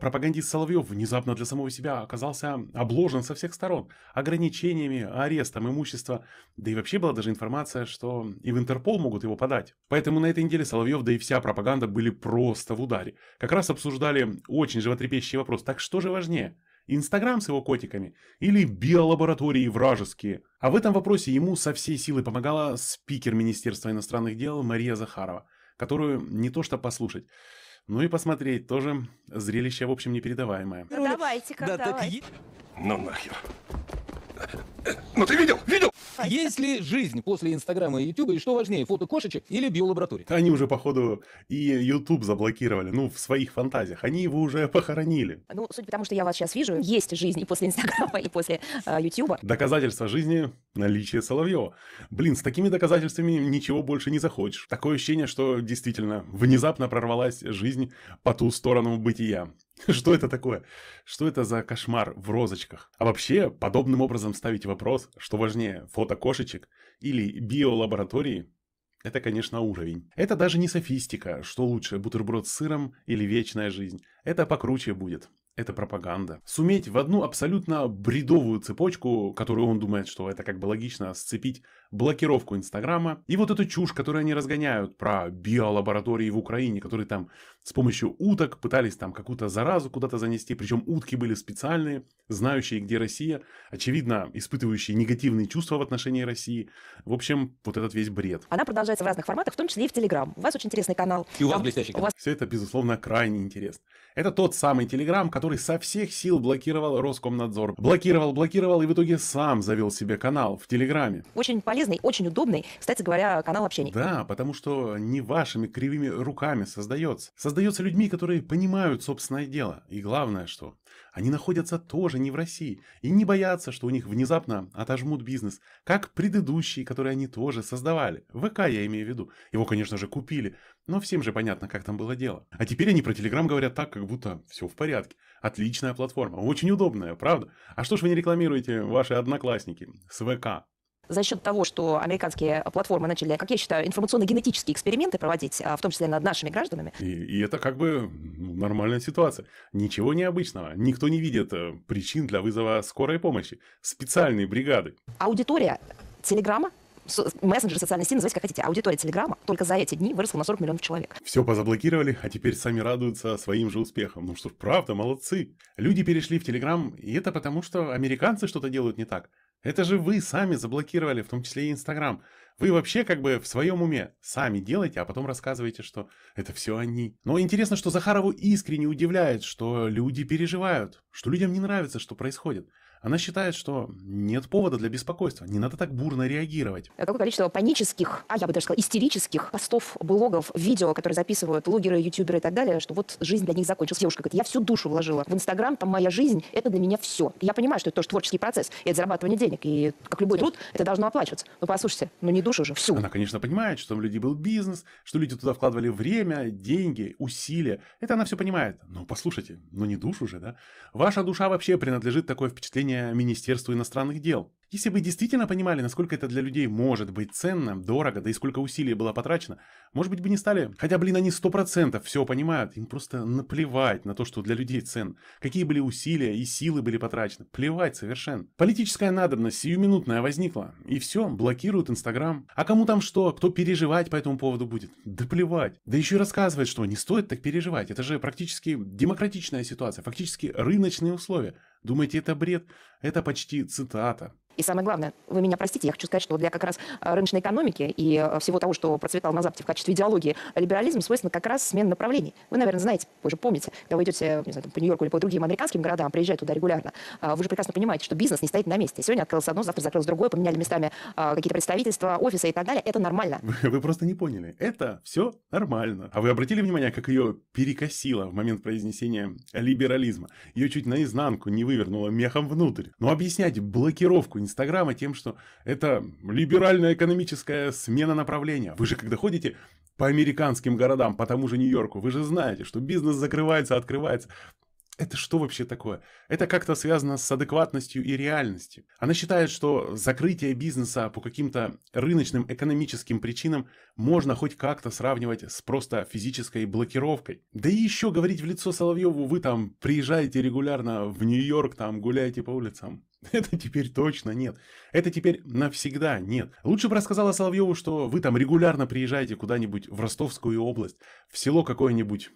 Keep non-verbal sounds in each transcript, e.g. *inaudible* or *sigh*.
пропагандист Соловьев внезапно для самого себя оказался обложен со всех сторон. Ограничениями, арестом, имущества. Да и вообще была даже информация, что и в Интерпол могут его подать. Поэтому на этой неделе Соловьев, да и вся пропаганда были просто в ударе. Как раз обсуждали очень животрепещущий вопрос. Так что же важнее? Инстаграм с его котиками или биолаборатории вражеские. А в этом вопросе ему со всей силы помогала спикер Министерства иностранных дел Мария Захарова, которую не то что послушать, ну и посмотреть тоже. Зрелище, в общем, непередаваемое. Ну, давайте-ка, да, давай. Так... Ну нахер. Ну ты видел? Видел? Есть ли жизнь после Инстаграма и Ютуба? И что важнее, фото кошечек или биолаборатории? Они уже, походу, и Ютуб заблокировали. Ну, в своих фантазиях. Они его уже похоронили. Ну, судя по что я вас сейчас вижу, есть жизнь и после Инстаграма, и после а, Ютуба. Доказательство жизни – наличие Соловьева. Блин, с такими доказательствами ничего больше не захочешь. Такое ощущение, что действительно внезапно прорвалась жизнь по ту сторону бытия. *laughs* Что это такое? Что это за кошмар в розочках? А вообще, подобным образом ставить вопрос, что важнее, фото кошечек или биолаборатории, это, конечно, уровень. Это даже не софистика, что лучше, бутерброд с сыром или вечная жизнь. Это покруче будет это пропаганда. Суметь в одну абсолютно бредовую цепочку, которую он думает, что это как бы логично, сцепить блокировку Инстаграма и вот эту чушь, которую они разгоняют про биолаборатории в Украине, которые там с помощью уток пытались там какую-то заразу куда-то занести, причем утки были специальные, знающие, где Россия, очевидно, испытывающие негативные чувства в отношении России. В общем, вот этот весь бред. Она продолжается в разных форматах, в том числе и в Телеграм. У вас очень интересный канал. И у вас там, блестящий канал. У вас... Все это, безусловно, крайне интересно. Это тот самый Телеграм, который который со всех сил блокировал Роскомнадзор. Блокировал, блокировал и в итоге сам завел себе канал в Телеграме. Очень полезный, очень удобный, кстати говоря, канал общения. Да, потому что не вашими кривыми руками создается. Создается людьми, которые понимают собственное дело. И главное, что они находятся тоже не в России и не боятся, что у них внезапно отожмут бизнес, как предыдущие, которые они тоже создавали. ВК я имею в виду. Его, конечно же, купили, но всем же понятно, как там было дело. А теперь они про Телеграм говорят так, как будто все в порядке. Отличная платформа, очень удобная, правда? А что ж вы не рекламируете ваши одноклассники с ВК? за счет того, что американские платформы начали, как я считаю, информационно-генетические эксперименты проводить, а, в том числе над нашими гражданами. И, и это как бы ну, нормальная ситуация. Ничего необычного. Никто не видит э, причин для вызова скорой помощи. Специальные бригады. Аудитория Телеграма мессенджер социальной сети, называйте как хотите. Аудитория Телеграма только за эти дни выросла на 40 миллионов человек. Все позаблокировали, а теперь сами радуются своим же успехам. Ну что ж, правда, молодцы. Люди перешли в Телеграм, и это потому, что американцы что-то делают не так. Это же вы сами заблокировали, в том числе и Инстаграм. Вы вообще как бы в своем уме сами делаете, а потом рассказываете, что это все они. Но интересно, что Захарову искренне удивляет, что люди переживают, что людям не нравится, что происходит. Она считает, что нет повода для беспокойства, не надо так бурно реагировать. А какое количество панических, а я бы даже сказала, истерических постов, блогов, видео, которые записывают блогеры, ютуберы и так далее, что вот жизнь для них закончилась. Девушка говорит, я всю душу вложила в Инстаграм, там моя жизнь, это для меня все. Я понимаю, что это тоже творческий процесс, и это зарабатывание денег, и как любой труд, это должно оплачиваться. Но послушайте, ну не душу же, всю. Она, конечно, понимает, что у людей был бизнес, что люди туда вкладывали время, деньги, усилия. Это она все понимает. Но послушайте, ну не душу же, да? Ваша душа вообще принадлежит такое впечатление поручение Министерству иностранных дел. Если бы действительно понимали, насколько это для людей может быть ценно, дорого, да и сколько усилий было потрачено, может быть бы не стали... Хотя, блин, они сто процентов все понимают, им просто наплевать на то, что для людей ценно. Какие были усилия и силы были потрачены, плевать совершенно. Политическая надобность сиюминутная возникла, и все, блокируют Инстаграм. А кому там что, кто переживать по этому поводу будет? Да плевать. Да еще и рассказывает, что не стоит так переживать, это же практически демократичная ситуация, фактически рыночные условия. Думаете, это бред? Это почти цитата. И самое главное, вы меня простите, я хочу сказать, что для как раз э, рыночной экономики и э, всего того, что процветал на Западе в качестве идеологии, либерализм свойственно как раз смена направлений. Вы, наверное, знаете, вы же помните, когда вы идете не знаю, там, по Нью-Йорку или по другим американским городам, приезжаете туда регулярно, э, вы же прекрасно понимаете, что бизнес не стоит на месте. Сегодня открылось одно, завтра закрылось другое, поменяли местами какие-то представительства, офисы и так далее. Это нормально. Вы, вы просто не поняли. Это все нормально. А вы обратили внимание, как ее перекосило в момент произнесения либерализма? Ее чуть наизнанку не вывернуло мехом внутрь. Но объяснять блокировку Инстаграма тем, что это либеральная экономическая смена направления. Вы же когда ходите по американским городам, по тому же Нью-Йорку, вы же знаете, что бизнес закрывается, открывается. Это что вообще такое? Это как-то связано с адекватностью и реальностью. Она считает, что закрытие бизнеса по каким-то рыночным экономическим причинам можно хоть как-то сравнивать с просто физической блокировкой. Да и еще говорить в лицо Соловьеву, вы там приезжаете регулярно в Нью-Йорк, там гуляете по улицам. *laughs* Это теперь точно нет. Это теперь навсегда нет. Лучше бы рассказала Соловьеву, что вы там регулярно приезжаете куда-нибудь в Ростовскую область, в село какое-нибудь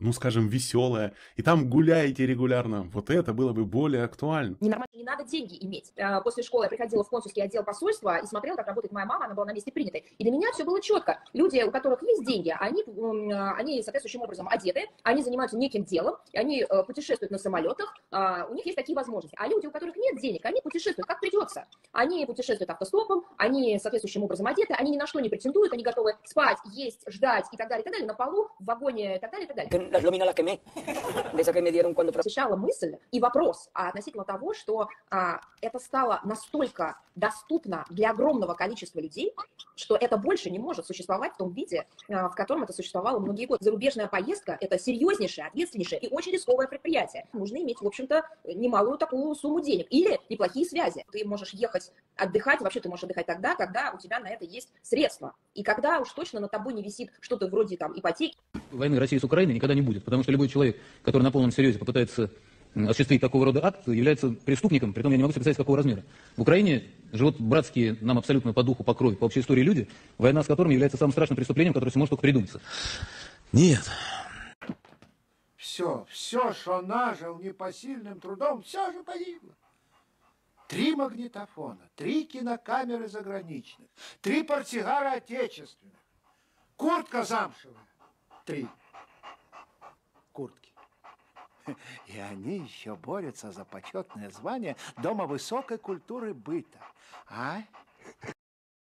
ну, скажем, веселая, и там гуляете регулярно, вот это было бы более актуально. Ненормально, не надо деньги иметь. А, после школы я приходила в консульский отдел посольства и смотрела, как работает моя мама, она была на месте принятой. И для меня все было четко. Люди, у которых есть деньги, они, а, они соответствующим образом одеты, они занимаются неким делом, они э, путешествуют на самолетах, а, у них есть такие возможности. А люди, у которых нет денег, они путешествуют как придется. Они путешествуют автостопом, они соответствующим образом одеты, они ни на что не претендуют, они готовы спать, есть, ждать и так далее, и так далее, на полу, в вагоне и так далее, и так далее las lomina las quemé, de esa que me dieron cuando... Посещала мысль и вопрос а относительно того, что а, это стало настолько доступно для огромного количества людей, что это больше не может существовать в том виде, а, в котором это существовало многие годы. Зарубежная поездка – это серьезнейшее, ответственнейшее и очень рисковое предприятие. Нужно иметь, в общем-то, немалую такую сумму денег или неплохие связи. Ты можешь ехать отдыхать, вообще ты можешь отдыхать тогда, когда у тебя на это есть средства. И когда уж точно на тобой не висит что-то вроде там ипотеки. Войны России с Украиной никогда не не будет. Потому что любой человек, который на полном серьезе попытается осуществить такого рода акт, является преступником, при том я не могу себе представить, какого размера. В Украине живут братские нам абсолютно по духу, по крови, по общей истории люди, война с которыми является самым страшным преступлением, которое может только придуматься. Нет. Все, все, что нажил непосильным трудом, все же погибло. Три магнитофона, три кинокамеры заграничных, три портсигара отечественных, куртка замшевая, три куртке. И они еще борются за почетное звание Дома высокой культуры быта. А?